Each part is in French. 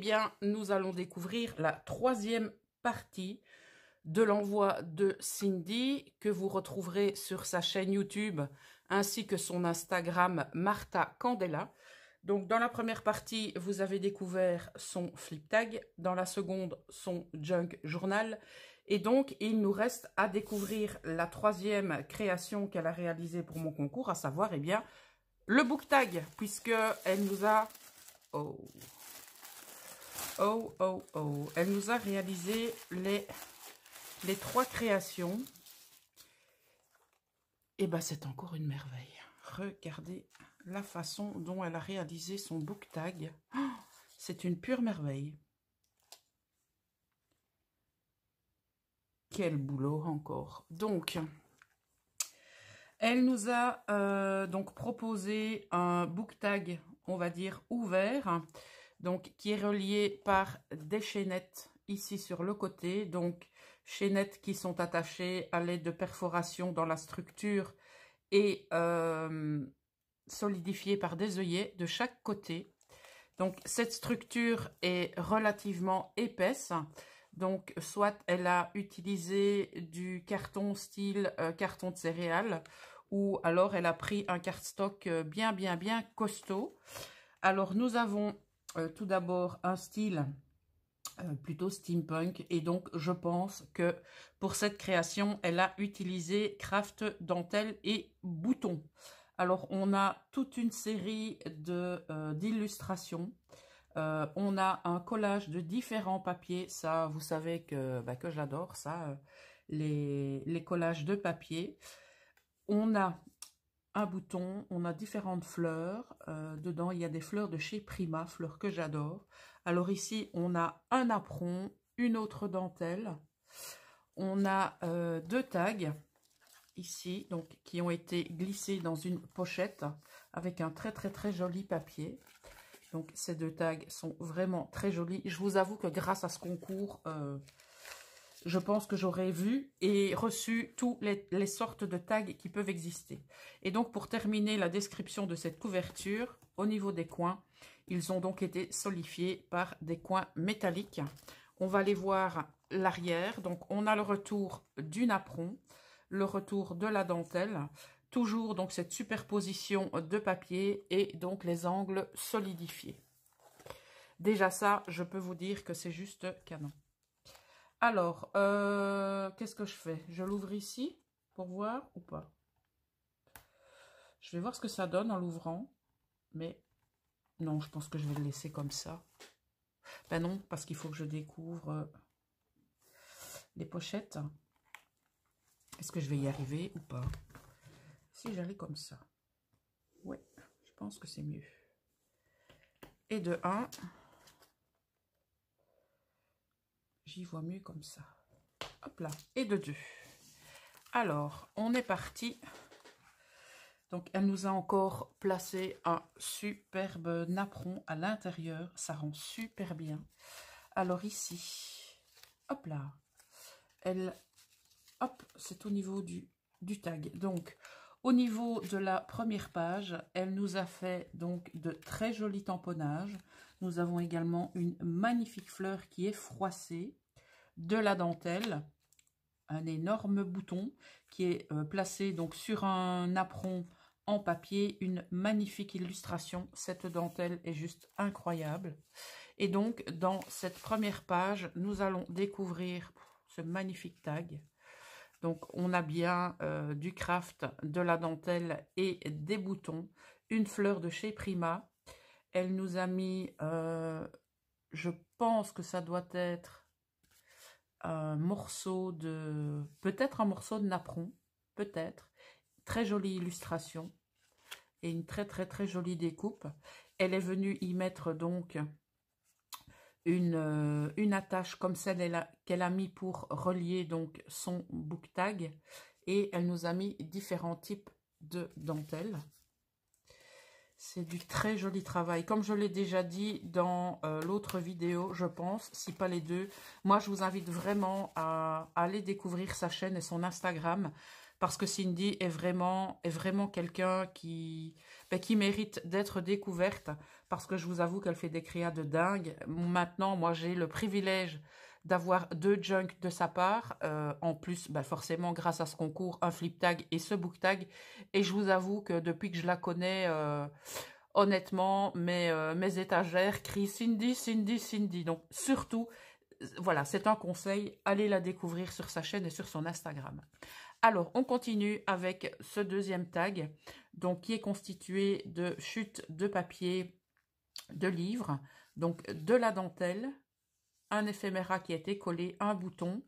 bien, nous allons découvrir la troisième partie de l'envoi de Cindy, que vous retrouverez sur sa chaîne YouTube, ainsi que son Instagram Martha Candela. Donc, dans la première partie, vous avez découvert son flip tag, dans la seconde, son junk journal. Et donc, il nous reste à découvrir la troisième création qu'elle a réalisée pour mon concours, à savoir, eh bien, le book tag, puisque elle nous a... Oh, Oh, oh, oh. Elle nous a réalisé les, les trois créations. Et eh bah ben, c'est encore une merveille. Regardez la façon dont elle a réalisé son book tag. Oh, c'est une pure merveille. Quel boulot encore. Donc, elle nous a euh, donc proposé un book tag, on va dire, ouvert donc qui est relié par des chaînettes ici sur le côté, donc chaînettes qui sont attachées à l'aide de perforations dans la structure et euh, solidifiées par des œillets de chaque côté. Donc cette structure est relativement épaisse, donc soit elle a utilisé du carton style euh, carton de céréales, ou alors elle a pris un cardstock euh, bien bien bien costaud. Alors nous avons euh, tout d'abord un style euh, plutôt steampunk. Et donc, je pense que pour cette création, elle a utilisé craft, dentelle et boutons. Alors, on a toute une série euh, d'illustrations. on a un collage de différents papiers. Ça, vous savez que, bah, que j'adore ça, les, les, collages de papier. On a un bouton, on a différentes fleurs. Euh, dedans, il y a des fleurs de chez Prima, fleurs que j'adore. Alors ici, on a un apron, une autre dentelle. On a euh, deux tags ici, donc qui ont été glissés dans une pochette avec un très très très joli papier. Donc ces deux tags sont vraiment très jolis. Je vous avoue que grâce à ce concours, euh, je pense que j'aurais vu et reçu toutes les sortes de tags qui peuvent exister. Et donc, pour terminer la description de cette couverture, au niveau des coins, ils ont donc été solidifiés par des coins métalliques. On va aller voir l'arrière. Donc, on a le retour du napron, le retour de la dentelle, toujours donc cette superposition de papier et donc les angles solidifiés. Déjà ça, je peux vous dire que c'est juste canon. Alors, euh, qu'est-ce que je fais Je l'ouvre ici pour voir ou pas Je vais voir ce que ça donne en l'ouvrant. Mais non, je pense que je vais le laisser comme ça. Ben non, parce qu'il faut que je découvre euh, les pochettes. Est-ce que je vais y arriver ou pas Si j'allais comme ça. Ouais, je pense que c'est mieux. Et de 1, J'y vois mieux comme ça. Hop là, et de deux. Alors, on est parti. Donc, elle nous a encore placé un superbe napperon à l'intérieur. Ça rend super bien. Alors ici, hop là, elle, hop, c'est au niveau du, du tag. Donc, au niveau de la première page, elle nous a fait donc de très jolis tamponnages. Nous avons également une magnifique fleur qui est froissée de la dentelle, un énorme bouton qui est euh, placé donc sur un apron en papier, une magnifique illustration. Cette dentelle est juste incroyable. Et donc, dans cette première page, nous allons découvrir ce magnifique tag. Donc, on a bien euh, du craft, de la dentelle et des boutons. Une fleur de chez Prima. Elle nous a mis, euh, je pense que ça doit être un morceau de... Peut-être un morceau de napperon, peut-être. Très jolie illustration et une très très très jolie découpe. Elle est venue y mettre donc une, euh, attache comme celle qu'elle a mis pour relier donc son book tag et elle nous a mis différents types de dentelles. C'est du très joli travail. Comme je l'ai déjà dit dans euh, l'autre vidéo, je pense, si pas les deux, moi je vous invite vraiment à, aller découvrir sa chaîne et son Instagram parce que Cindy est vraiment, est vraiment quelqu'un qui, ben, qui mérite d'être découverte, parce que je vous avoue qu'elle fait des créas de dingue. Maintenant, moi, j'ai le privilège d'avoir deux junk de sa part. Euh, en plus, bah, forcément, grâce à ce concours, un flip tag et ce book tag. Et je vous avoue que depuis que je la connais, euh, honnêtement, euh, mes, étagères crient Cindy, Cindy, Cindy. Donc surtout, voilà, c'est un conseil, allez la découvrir sur sa chaîne et sur son Instagram. Alors, on continue avec ce deuxième tag, donc qui est constitué de chutes de papier, de livres, donc de la dentelle, un éphéméra qui a été collé, un bouton,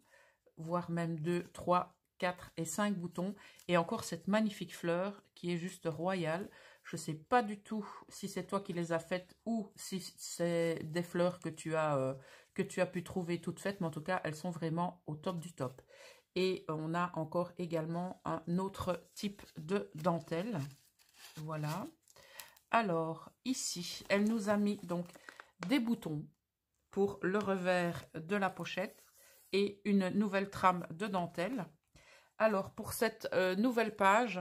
voire même deux, trois, quatre et cinq boutons. Et encore cette magnifique fleur qui est juste royale. Je ne sais pas du tout si c'est toi qui les as faites ou si c'est des fleurs que tu, as, euh, que tu as pu trouver toutes faites. Mais en tout cas, elles sont vraiment au top du top. Et on a encore également un autre type de dentelle. Voilà. Alors, ici, elle nous a mis donc des boutons pour le revers de la pochette et une nouvelle trame de dentelle. Alors, pour cette euh, nouvelle page,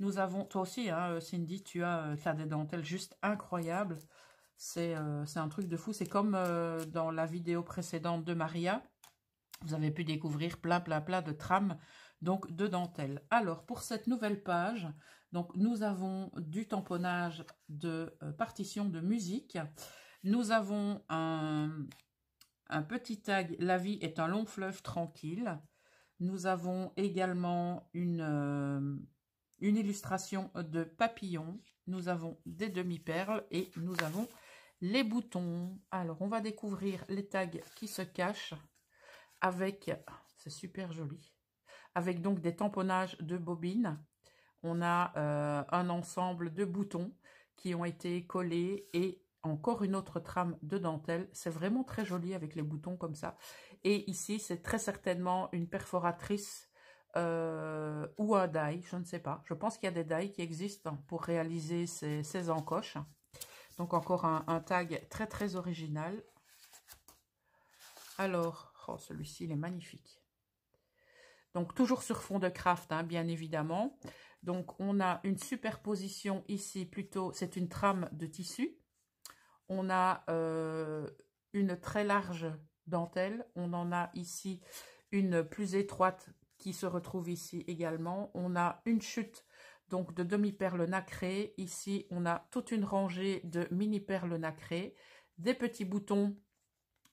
nous avons... Toi aussi, hein, euh, Cindy, tu as, euh, des dentelles juste incroyables. C'est un truc de fou. C'est comme dans la vidéo précédente de Maria. Vous avez pu découvrir plein, plein, plein de trames donc de dentelle. Alors, pour cette nouvelle page, donc nous avons du tamponnage de partitions de musique. Nous avons un, petit tag « La vie est un long fleuve tranquille ». Nous avons également une, euh, une illustration de papillon. Nous avons des demi-perles et nous avons les boutons. Alors, on va découvrir les tags qui se cachent avec... C'est super joli. Avec donc des tamponnages de bobines. On a euh, un ensemble de boutons qui ont été collés et encore une autre trame de dentelle. C'est vraiment très joli avec les boutons comme ça. Et ici, c'est très certainement une perforatrice euh, ou un die, je ne sais pas. Je pense qu'il y a des die qui existent pour réaliser ces, encoches. Donc encore un, tag très très original. Alors, oh, celui-ci, il est magnifique. Donc toujours sur fond de craft, hein, bien évidemment. Donc on a une superposition ici, plutôt, c'est une trame de tissu on a euh, une très large dentelle. On en a ici une plus étroite qui se retrouve ici également. On a une chute donc de demi-perles nacrées. Ici, on a toute une rangée de mini-perles nacrées. Des petits boutons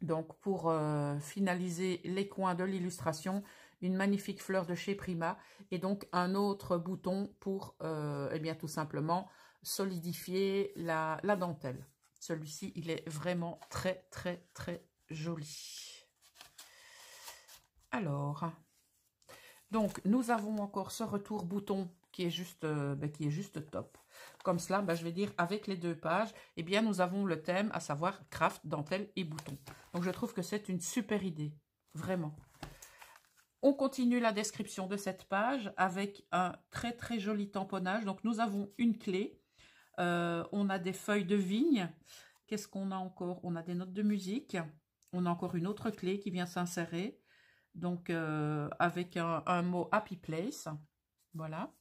donc pour euh, finaliser les coins de l'illustration, une magnifique fleur de chez Prima et donc un autre bouton pour euh, eh bien, tout simplement solidifier la dentelle. Celui-ci, il est vraiment très, très, très joli. Alors, donc, nous avons encore ce retour bouton qui est juste, euh, ben, qui est juste top. Comme cela, ben, je vais dire, avec les deux pages, eh bien, nous avons le thème, à savoir craft, dentelle et bouton. Donc, je trouve que c'est une super idée, vraiment. On continue la description de cette page avec un très, très joli tamponnage. Donc, nous avons une clé euh, on a des feuilles de vigne. Qu'est-ce qu'on a encore On a des notes de musique. On a encore une autre clé qui vient s'insérer. Donc, euh, avec un, mot Happy Place. Voilà.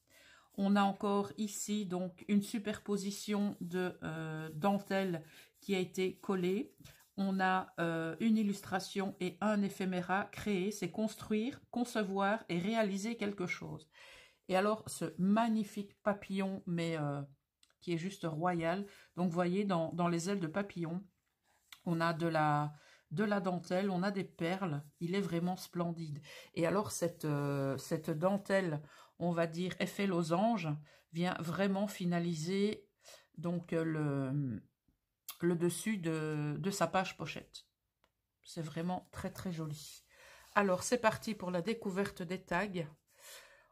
On a encore ici, donc, une superposition de euh, dentelle qui a été collée. On a une illustration et un éphéméra créé. C'est construire, concevoir et réaliser quelque chose. Et alors, ce magnifique papillon, mais qui est juste royal. Donc, voyez, dans, les ailes de papillon, on a de la, de la dentelle, on a des perles, il est vraiment splendide. Et alors cette, euh, cette dentelle, on va dire effet losange, vient vraiment finaliser donc euh, le, le dessus de, de sa page pochette. C'est vraiment très très joli. Alors c'est parti pour la découverte des tags.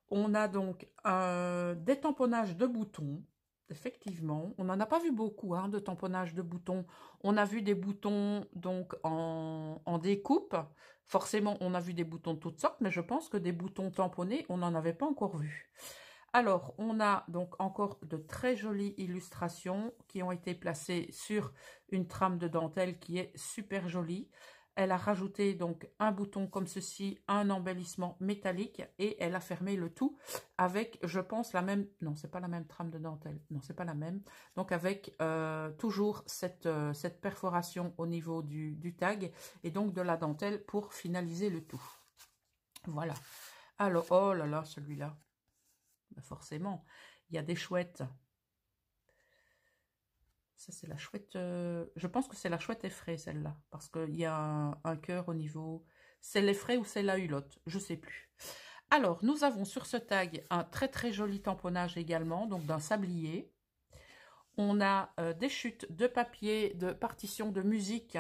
On a donc un détamponnage de boutons, Effectivement, on n'en a pas vu beaucoup hein, de tamponnage de boutons. On a vu des boutons donc en, en, découpe. Forcément, on a vu des boutons de toutes sortes, mais je pense que des boutons tamponnés, on n'en avait pas encore vu. Alors, on a donc encore de très jolies illustrations qui ont été placées sur une trame de dentelle qui est super jolie elle a rajouté donc un bouton comme ceci, un embellissement métallique et elle a fermé le tout avec, je pense, la même, non, c'est pas la même trame de dentelle, non, c'est pas la même, donc avec euh, toujours cette, euh, cette perforation au niveau du, tag et donc de la dentelle pour finaliser le tout. Voilà. Alors, oh là là, celui-là, bah, forcément, il y a des chouettes, ça, c'est la chouette... Euh, je pense que c'est la chouette effraie, celle-là. Parce qu'il y a un, cœur au niveau... C'est l'effraie ou c'est la hulotte Je ne sais plus. Alors, nous avons sur ce tag un très très joli tamponnage également, donc d'un sablier. On a euh, des chutes de papier, de partition de musique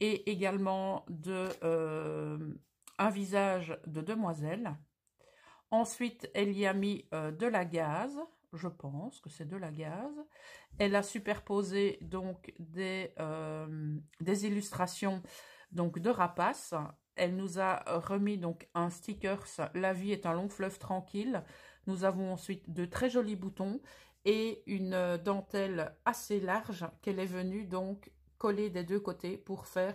et également de euh, un visage de demoiselle. Ensuite, elle y a mis de la gaze je pense que c'est de la gaze. Elle a superposé donc des, euh, illustrations donc de rapaces. Elle nous a remis donc un sticker « La vie est un long fleuve tranquille ». Nous avons ensuite de très jolis boutons et une euh, dentelle assez large qu'elle est venue donc coller des deux côtés pour faire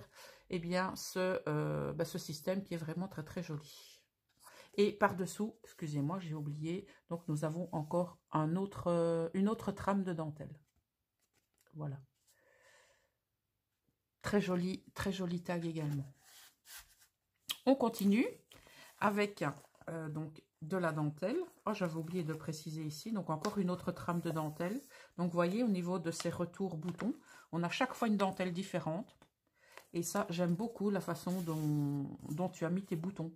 eh bien, ce, euh, bah, ce système qui est vraiment très très joli. Et par-dessous, excusez-moi, j'ai oublié, donc nous avons encore un autre, euh, une autre trame de dentelle. Voilà. Très joli, très joli tag également. On continue avec euh, donc de la dentelle. Oh, j'avais oublié de préciser ici. Donc, encore une autre trame de dentelle. Donc, vous voyez, au niveau de ces retours boutons, on a chaque fois une dentelle différente. Et ça, j'aime beaucoup la façon dont, tu as mis tes boutons.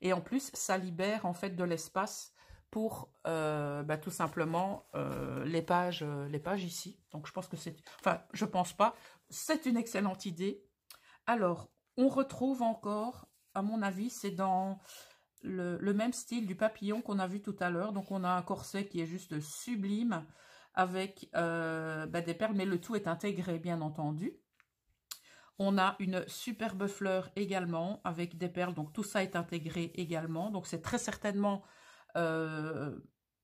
Et en plus, ça libère en fait de l'espace pour euh, bah, tout simplement euh, les pages euh, les pages ici. Donc je pense que c'est... Enfin, je pense pas. C'est une excellente idée. Alors, on retrouve encore, à mon avis, c'est dans le, même style du papillon qu'on a vu tout à l'heure. Donc on a un corset qui est juste sublime avec bah, des perles, mais le tout est intégré, bien entendu. On a une superbe fleur également avec des perles. Donc tout ça est intégré également. Donc c'est très certainement euh,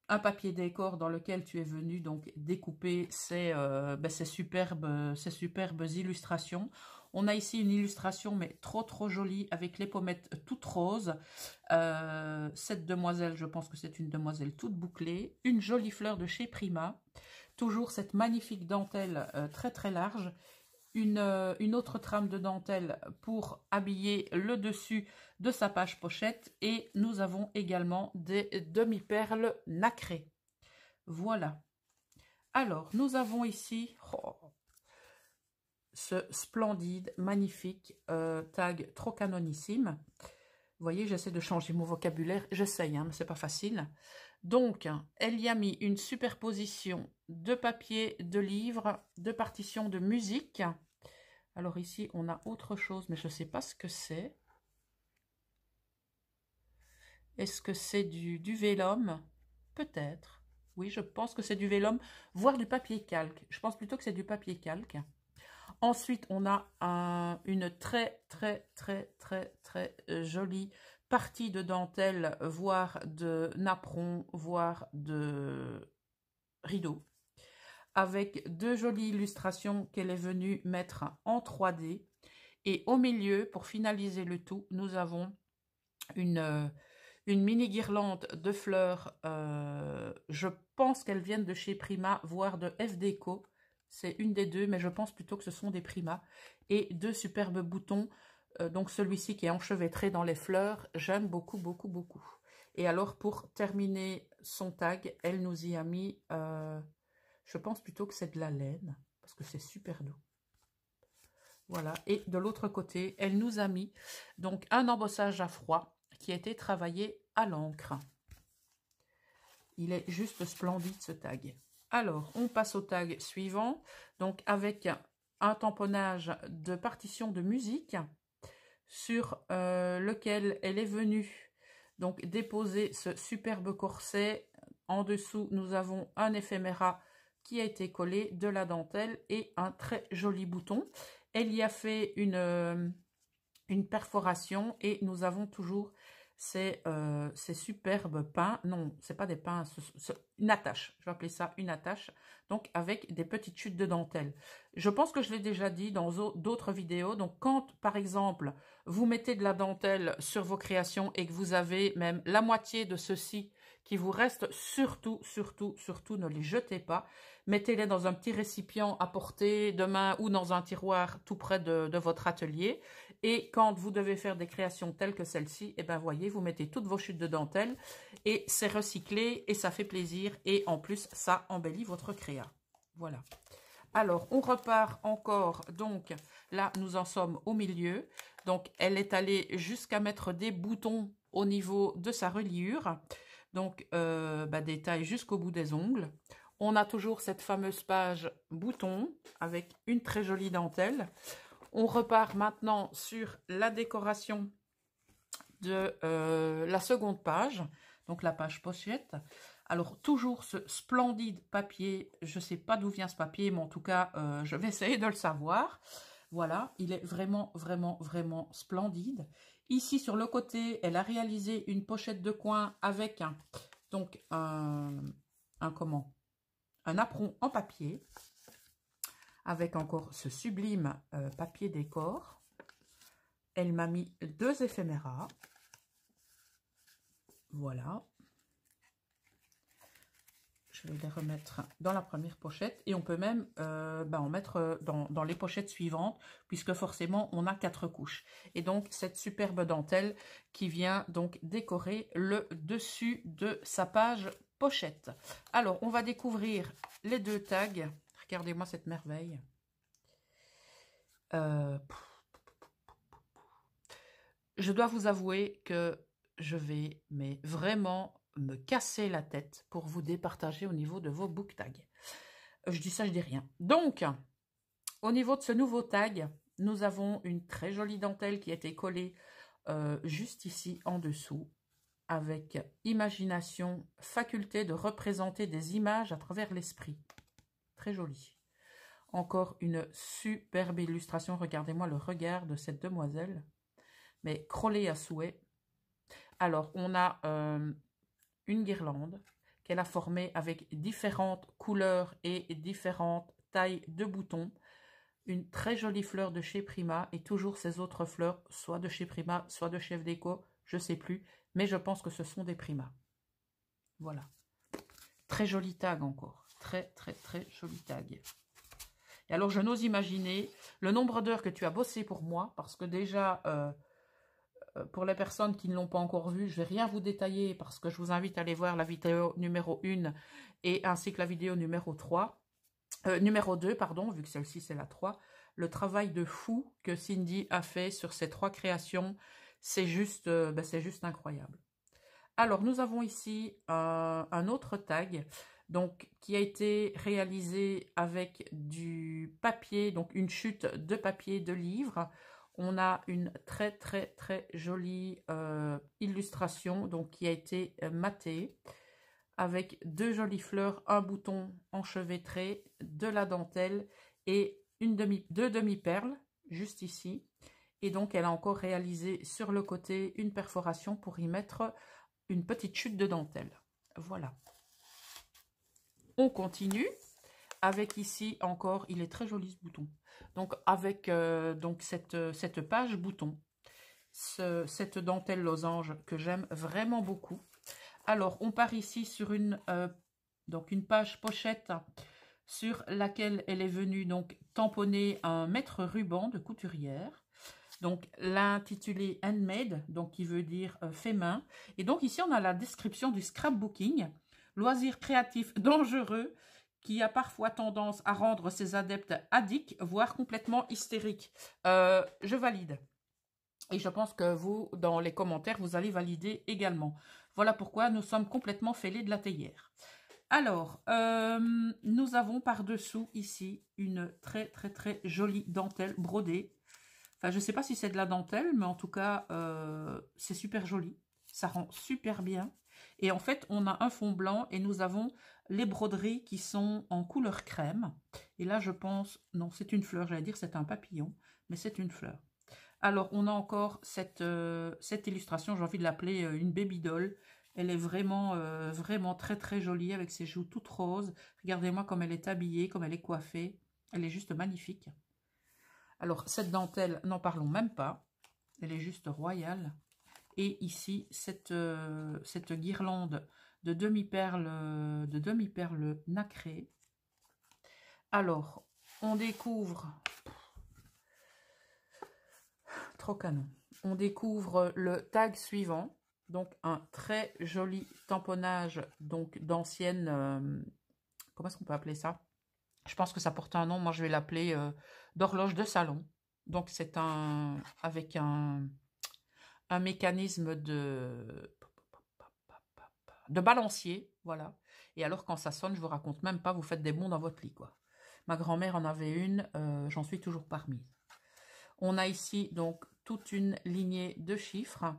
un papier décor dans lequel tu es venu donc découper euh, ben, ces, superbes, illustrations. On a ici une illustration, mais trop trop jolie, avec les pommettes toutes roses. Euh, cette demoiselle, je pense que c'est une demoiselle toute bouclée. Une jolie fleur de chez Prima. Toujours cette magnifique dentelle très très large. Euh, une, autre trame de dentelle pour habiller le dessus de sa page pochette. Et nous avons également des demi-perles nacrées. Voilà. Alors, nous avons ici oh, ce splendide, magnifique euh, tag trop canonissime. Vous voyez, j'essaie de changer mon vocabulaire. J'essaye, hein, mais c'est pas facile. Donc, elle y a mis une superposition de papier, de livres, de partitions de musique. Alors ici, on a autre chose, mais je ne sais pas ce que c'est. Est-ce que c'est du, du vélum Peut-être. Oui, je pense que c'est du vélum, voire du papier calque. Je pense plutôt que c'est du papier calque. Ensuite, on a une très, très, très, très, très euh, jolie partie de dentelle, voire de napperon, voire de rideau, avec deux jolies illustrations qu'elle est venue mettre en 3D. Et au milieu, pour finaliser le tout, nous avons une, mini guirlande de fleurs. Euh, je pense qu'elles viennent de chez Prima, voire de FDECO. C'est une des deux, mais je pense plutôt que ce sont des Prima. Et deux superbes boutons euh, donc celui-ci qui est enchevêtré dans les fleurs, j'aime beaucoup, beaucoup, beaucoup. Et alors pour terminer son tag, elle nous y a mis, euh, je pense plutôt que c'est de la laine, parce que c'est super doux. Voilà, et de l'autre côté, elle nous a mis donc un embossage à froid qui a été travaillé à l'encre. Il est juste splendide ce tag. Alors, on passe au tag suivant, donc avec un tamponnage de partition de musique sur euh, lequel elle est venue donc déposer ce superbe corset. En dessous, nous avons un éphéméra qui a été collé, de la dentelle et un très joli bouton. Elle y a fait une, euh, une perforation et nous avons toujours c'est euh, ces superbes pains. Non, c'est pas des pains, c'est une attache. Je vais appeler ça une attache. Donc, avec des petites chutes de dentelle. Je pense que je l'ai déjà dit dans d'autres vidéos. Donc, quand, par exemple, vous mettez de la dentelle sur vos créations et que vous avez même la moitié de ceci qui vous reste, surtout, surtout, surtout, ne les jetez pas mettez-les dans un petit récipient à portée demain ou dans un tiroir tout près de, votre atelier. Et quand vous devez faire des créations telles que celle-ci, eh ben voyez, vous mettez toutes vos chutes de dentelle et c'est recyclé et ça fait plaisir. Et en plus, ça embellit votre créa. Voilà. Alors, on repart encore. Donc, là, nous en sommes au milieu. Donc, elle est allée jusqu'à mettre des boutons au niveau de sa reliure. Donc, euh, bah, des tailles jusqu'au bout des ongles. On a toujours cette fameuse page bouton avec une très jolie dentelle. On repart maintenant sur la décoration de euh, la seconde page, donc la page pochette. Alors, toujours ce splendide papier. Je ne sais pas d'où vient ce papier, mais en tout cas, euh, je vais essayer de le savoir. Voilà, il est vraiment, vraiment, vraiment splendide. Ici, sur le côté, elle a réalisé une pochette de coin avec un, donc, un comment un apron en papier avec encore ce sublime euh, papier décor. Elle m'a mis deux éphéméras. Voilà. Je vais les remettre dans la première pochette. Et on peut même euh, ben, en mettre dans, dans, les pochettes suivantes, puisque forcément, on a quatre couches. Et donc, cette superbe dentelle qui vient donc décorer le dessus de sa page pochette. Alors, on va découvrir les deux tags. Regardez-moi cette merveille. Euh, je dois vous avouer que je vais mais vraiment me casser la tête pour vous départager au niveau de vos book tags. Je dis ça, je dis rien. Donc, au niveau de ce nouveau tag, nous avons une très jolie dentelle qui a été collée euh, juste ici en dessous avec imagination, faculté de représenter des images à travers l'esprit. Très joli. Encore une superbe illustration. Regardez-moi le regard de cette demoiselle. Mais crôlée à souhait. Alors, on a euh, une guirlande qu'elle a formée avec différentes couleurs et différentes tailles de boutons. Une très jolie fleur de chez Prima et toujours ces autres fleurs, soit de chez Prima, soit de Chef Déco, je sais plus, mais je pense que ce sont des primas. Voilà. Très joli tag encore. Très, très, très joli tag. Et alors, je n'ose imaginer le nombre d'heures que tu as bossé pour moi, parce que déjà, euh, euh, pour les personnes qui ne l'ont pas encore vu, je ne vais rien vous détailler parce que je vous invite à aller voir la vidéo numéro 1 et ainsi que la vidéo numéro 3. Euh, numéro 2, pardon, vu que celle-ci c'est la 3, le travail de fou que Cindy a fait sur ces trois créations c'est juste, euh, bah, c'est juste incroyable. Alors, nous avons ici euh, un, autre tag donc, qui a été réalisé avec du papier, donc une chute de papier de livre. On a une très très très jolie euh, illustration donc, qui a été matée avec deux jolies fleurs, un bouton enchevêtré, de la dentelle et une demi, deux demi-perles juste ici. Et donc, elle a encore réalisé sur le côté une perforation pour y mettre une petite chute de dentelle. Voilà. On continue avec ici encore, il est très joli ce bouton. Donc avec euh, donc cette, cette, page bouton, cette dentelle losange que j'aime vraiment beaucoup. Alors on part ici sur une, euh, donc une page pochette sur laquelle elle est venue donc tamponner un mètre ruban de couturière. Donc l'intitulé Handmade, donc qui veut dire euh, fait main. Et donc ici on a la description du scrapbooking, loisir créatif dangereux qui a parfois tendance à rendre ses adeptes addicts, voire complètement hystériques. Euh, je valide. Et je pense que vous, dans les commentaires, vous allez valider également. Voilà pourquoi nous sommes complètement fêlés de la théière. Alors, euh, nous avons par-dessous ici une très très très jolie dentelle brodée je ne sais pas si c'est de la dentelle, mais en tout cas, euh, c'est super joli. Ça rend super bien. Et en fait, on a un fond blanc et nous avons les broderies qui sont en couleur crème. Et là, je pense... Non, c'est une fleur, j'allais dire c'est un papillon, mais c'est une fleur. Alors, on a encore cette, euh, illustration, j'ai envie de l'appeler euh, une baby doll. Elle est vraiment, vraiment très, très jolie avec ses joues toutes roses. Regardez-moi comme elle est habillée, comme elle est coiffée. Elle est juste magnifique. Alors, cette dentelle, n'en parlons même pas. Elle est juste royale. Et ici, cette, euh, cette guirlande de demi-perles euh, de demi nacrées. Alors, on découvre... Trop canon. On découvre le tag suivant. Donc, un très joli tamponnage donc d'anciennes... Euh, comment est-ce qu'on peut appeler ça je pense que ça porte un nom. Moi, je vais l'appeler euh, d'horloge de salon. Donc, c'est un avec un, un mécanisme de, de balancier. Voilà. Et alors, quand ça sonne, je vous raconte même pas, vous faites des bons dans votre lit, quoi. Ma grand-mère en avait une, euh, j'en suis toujours parmi. On a ici, donc, toute une lignée de chiffres.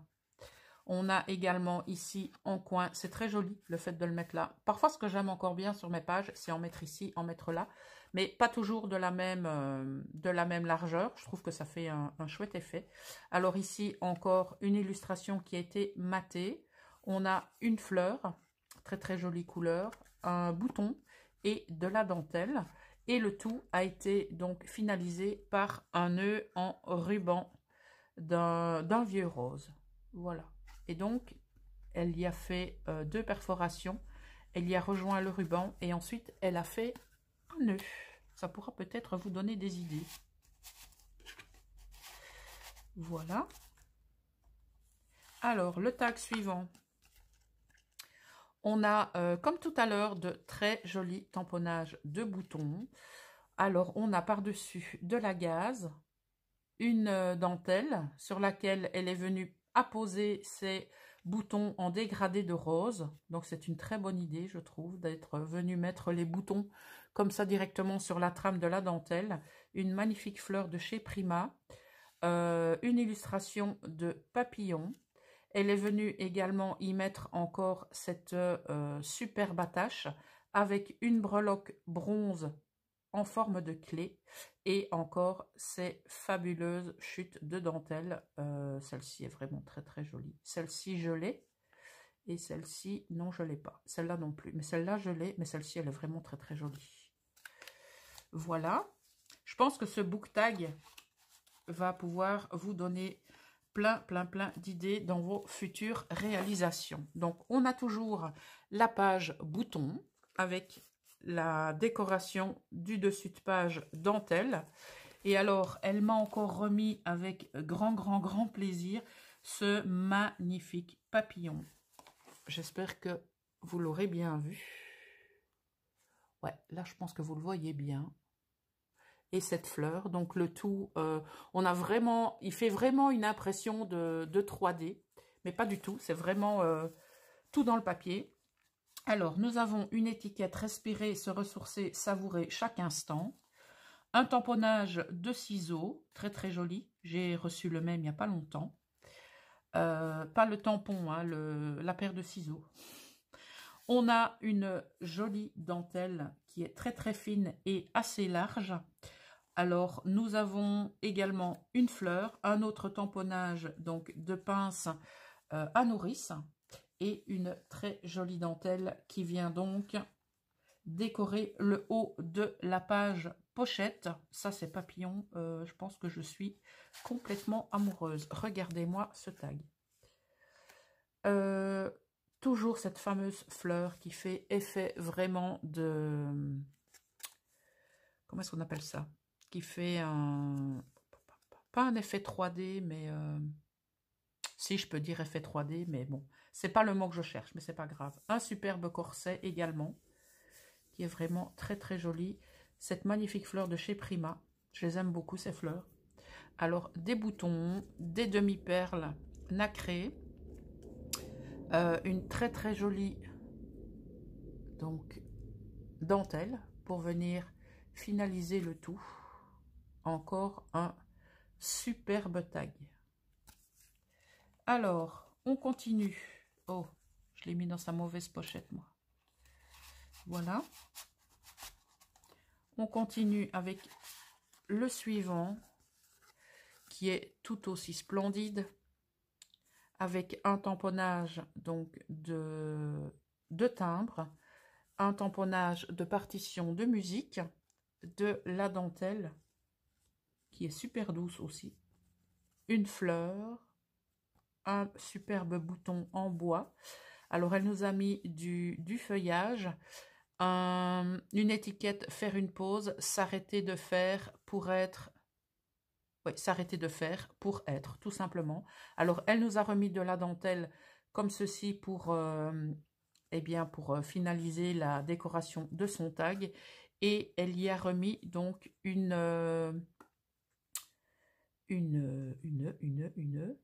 On a également ici en coin, c'est très joli le fait de le mettre là. Parfois ce que j'aime encore bien sur mes pages, c'est en mettre ici, en mettre là, mais pas toujours de la même, euh, de la même largeur. Je trouve que ça fait un, un, chouette effet. Alors ici encore une illustration qui a été matée. On a une fleur, très très jolie couleur, un bouton et de la dentelle. Et le tout a été donc finalisé par un nœud en ruban d'un vieux rose. Voilà. Et donc, elle y a fait euh, deux perforations, elle y a rejoint le ruban et ensuite elle a fait un nœud. Ça pourra peut-être vous donner des idées. Voilà. Alors, le tag suivant. On a, euh, comme tout à l'heure, de très jolis tamponnages de boutons. Alors, on a par-dessus de la gaze, une euh, dentelle sur laquelle elle est venue poser ces boutons en dégradé de rose. Donc c'est une très bonne idée, je trouve, d'être venu mettre les boutons comme ça directement sur la trame de la dentelle. Une magnifique fleur de chez Prima. Euh, une illustration de papillon. Elle est venue également y mettre encore cette euh, superbe attache avec une breloque bronze en forme de clé. Et encore ces fabuleuses chutes de dentelle. Euh, celle-ci est vraiment très très jolie. Celle-ci je l'ai. Et celle-ci, non, je l'ai pas. Celle-là non plus. Mais celle-là, je l'ai. Mais celle-ci, elle est vraiment très très jolie. Voilà. Je pense que ce book tag va pouvoir vous donner plein, plein, plein d'idées dans vos futures réalisations. Donc, on a toujours la page bouton avec la décoration du dessus de page dentelle. Et alors, elle m'a encore remis avec grand, grand, grand plaisir ce magnifique papillon. J'espère que vous l'aurez bien vu. Ouais, là, je pense que vous le voyez bien. Et cette fleur, donc le tout, euh, on a vraiment, il fait vraiment une impression de, de 3D, mais pas du tout, c'est vraiment euh, tout dans le papier. Alors, nous avons une étiquette respirer, se ressourcer, savourer chaque instant. Un tamponnage de ciseaux, très très joli. J'ai reçu le même il n'y a pas longtemps. Euh, pas le tampon, hein, la paire de ciseaux. On a une jolie dentelle qui est très très fine et assez large. Alors, nous avons également une fleur, un autre tamponnage donc de pince euh, à nourrice et une très jolie dentelle qui vient donc décorer le haut de la page pochette. Ça, c'est papillon. Euh, je pense que je suis complètement amoureuse. Regardez-moi ce tag. Euh, toujours cette fameuse fleur qui fait effet vraiment de... Comment est-ce qu'on appelle ça Qui fait un... Pas un effet 3D, mais... Euh, si, je peux dire effet 3D, mais bon. C'est pas le mot que je cherche, mais c'est pas grave. Un superbe corset également, qui est vraiment très très joli. Cette magnifique fleur de chez Prima. Je les aime beaucoup, ces fleurs. Alors, des boutons, des demi-perles nacrées. Euh, une très très jolie donc, dentelle pour venir finaliser le tout. Encore un superbe tag. Alors, on continue Oh, je l'ai mis dans sa mauvaise pochette, moi. Voilà. On continue avec le suivant, qui est tout aussi splendide, avec un tamponnage donc de, de timbre, un tamponnage de partition de musique, de la dentelle, qui est super douce aussi, une fleur, un superbe bouton en bois. Alors, elle nous a mis du, du feuillage, une étiquette « Faire une pause »,« S'arrêter de faire pour être », oui, s'arrêter de faire pour être, tout simplement. Alors, elle nous a remis de la dentelle comme ceci pour, euh, eh bien, pour euh, finaliser la décoration de son tag. Et elle y a remis donc une, euh, une, une, une, une,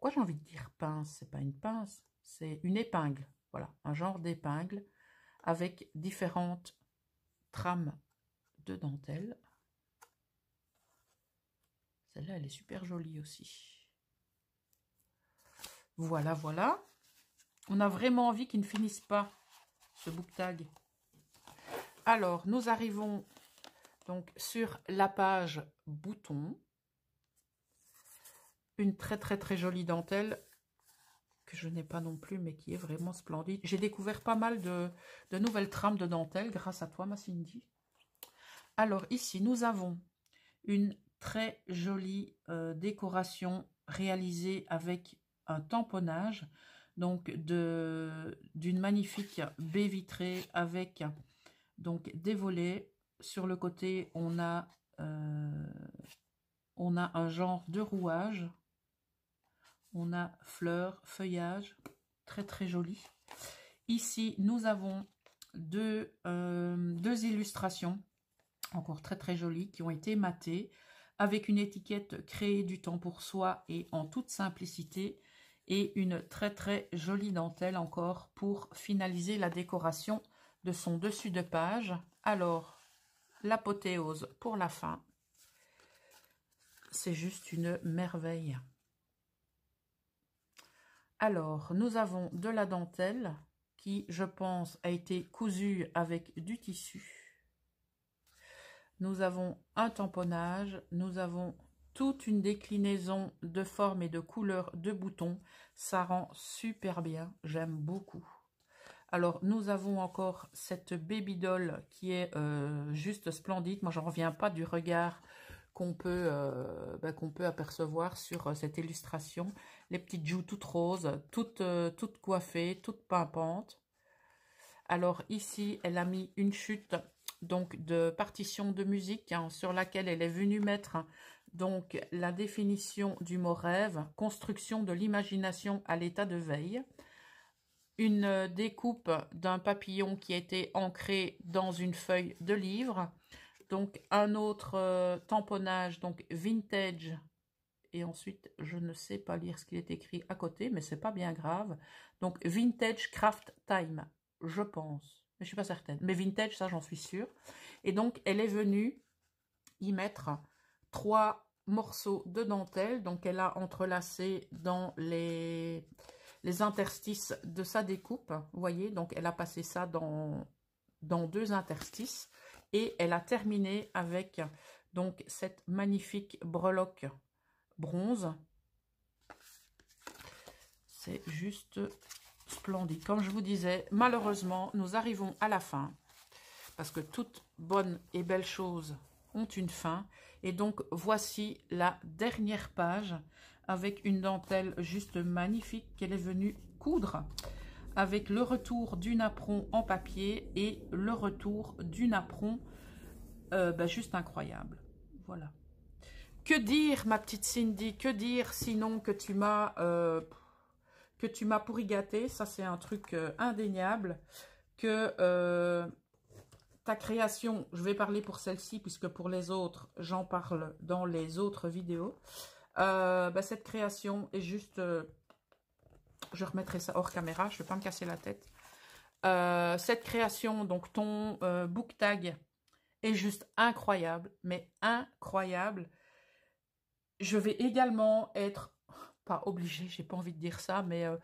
pourquoi j'ai envie de dire pince C'est pas une pince, c'est une épingle. Voilà, un genre d'épingle avec différentes trames de dentelle. Celle-là, elle est super jolie aussi. Voilà, voilà. On a vraiment envie qu'il ne finisse pas ce book tag. Alors, nous arrivons donc sur la page bouton une très très très jolie dentelle que je n'ai pas non plus, mais qui est vraiment splendide. J'ai découvert pas mal de, nouvelles trames de dentelle grâce à toi, ma Cindy. Alors ici, nous avons une très jolie euh, décoration réalisée avec un tamponnage, donc d'une magnifique baie vitrée avec donc des volets. Sur le côté, on a, euh, on a un genre de rouage on a fleurs, feuillage, très très joli. Ici, nous avons deux, euh, deux illustrations, encore très très jolies, qui ont été matées, avec une étiquette créée du temps pour soi et en toute simplicité, et une très très jolie dentelle encore pour finaliser la décoration de son dessus de page. Alors, l'apothéose pour la fin. C'est juste une merveille. Alors, nous avons de la dentelle qui, je pense, a été cousue avec du tissu. Nous avons un tamponnage, nous avons toute une déclinaison de formes et de couleurs de boutons. Ça rend super bien, j'aime beaucoup. Alors, nous avons encore cette baby doll qui est euh, juste splendide. Moi, j'en reviens pas du regard qu'on peut, euh, bah, apercevoir sur euh, cette illustration les petites joues toutes roses, toutes, euh, toutes coiffées, toutes pimpantes. Alors ici, elle a mis une chute donc de partition de musique hein, sur laquelle elle est venue mettre hein, donc la définition du mot rêve, construction de l'imagination à l'état de veille, une euh, découpe d'un papillon qui était ancré dans une feuille de livre, donc un autre euh, tamponnage donc vintage et ensuite je ne sais pas lire ce qu'il est écrit à côté, mais c'est pas bien grave. Donc Vintage Craft Time, je pense, mais je suis pas certaine. Mais Vintage, ça j'en suis sûre. Et donc elle est venue y mettre trois morceaux de dentelle, donc elle a entrelacé dans les, les interstices de sa découpe, vous voyez, donc elle a passé ça dans, dans deux interstices, et elle a terminé avec donc cette magnifique breloque bronze. C'est juste splendide. Comme je vous disais, malheureusement, nous arrivons à la fin. Parce que toutes bonnes et belles choses ont une fin. Et donc, voici la dernière page avec une dentelle juste magnifique qu'elle est venue coudre avec le retour du apron en papier et le retour du apron euh, bah, juste incroyable. Voilà. Que dire, ma petite Cindy Que dire sinon que tu m'as euh, que tu m'as pourri gâté Ça, c'est un truc euh, indéniable. Que euh, ta création, je vais parler pour celle-ci, puisque pour les autres, j'en parle dans les autres vidéos. Bah, cette création est juste... je remettrai ça hors caméra, je ne vais pas me casser la tête. cette création, donc ton book tag, est juste incroyable, mais incroyable je vais également être pas obligée, j'ai pas envie de dire ça, mais euh,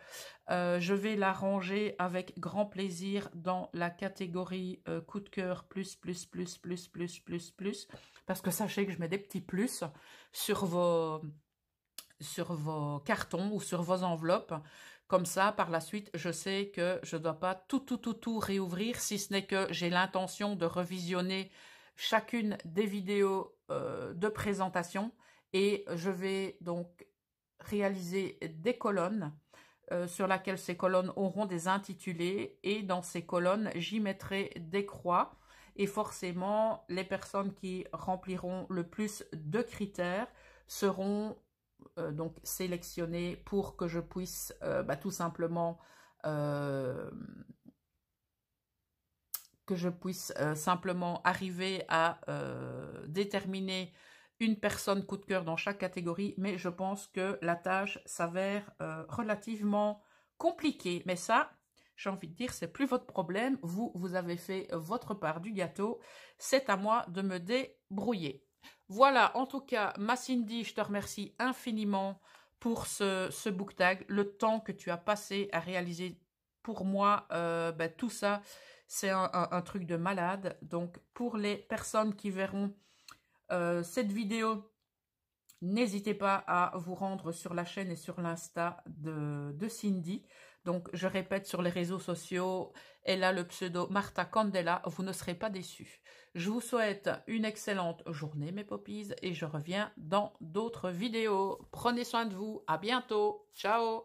euh, je vais la ranger avec grand plaisir dans la catégorie euh, coup de cœur plus, plus, plus, plus, plus, plus, plus, parce que sachez que je mets des petits plus sur vos, sur vos cartons ou sur vos enveloppes. Comme ça, par la suite, je sais que je ne dois pas tout, tout, tout, tout réouvrir, si ce n'est que j'ai l'intention de revisionner chacune des vidéos de présentation et je vais donc réaliser des colonnes euh, sur lesquelles ces colonnes auront des intitulés et dans ces colonnes j'y mettrai des croix et forcément les personnes qui rempliront le plus de critères seront euh, donc sélectionnées pour que je puisse euh, bah, tout simplement que je puisse simplement arriver à déterminer une personne coup de cœur dans chaque catégorie, mais je pense que la tâche s'avère euh, relativement compliquée. Mais ça, j'ai envie de dire, c'est plus votre problème. Vous, vous avez fait votre part du gâteau. C'est à moi de me débrouiller. Voilà, en tout cas, ma Cindy, je te remercie infiniment pour ce, ce book tag, le temps que tu as passé à réaliser pour moi euh, ben, tout ça. C'est un truc de malade. Donc, pour les personnes qui verront euh, cette vidéo, n'hésitez pas à vous rendre sur la chaîne et sur l'Insta de, Cindy. Donc, je répète, sur les réseaux sociaux, elle a le pseudo Martha Candela, vous ne serez pas déçus. Je vous souhaite une excellente journée, mes poppies, et je reviens dans d'autres vidéos. Prenez soin de vous, à bientôt, ciao